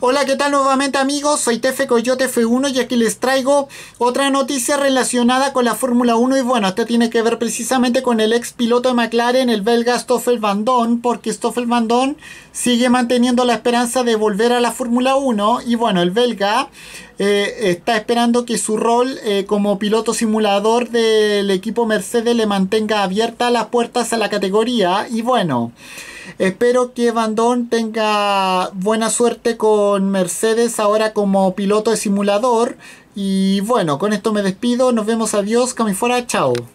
Hola, ¿qué tal nuevamente amigos? Soy Tefe Coyote F1 y aquí les traigo otra noticia relacionada con la Fórmula 1 y bueno, esto tiene que ver precisamente con el ex piloto de McLaren, el belga Stoffel Van Don, porque Stoffel Van Don sigue manteniendo la esperanza de volver a la Fórmula 1 y bueno, el belga eh, está esperando que su rol eh, como piloto simulador del equipo Mercedes le mantenga abiertas las puertas a la categoría y bueno... Espero que Bandón tenga buena suerte con Mercedes ahora como piloto de simulador. Y bueno, con esto me despido. Nos vemos. Adiós. fuera Chao.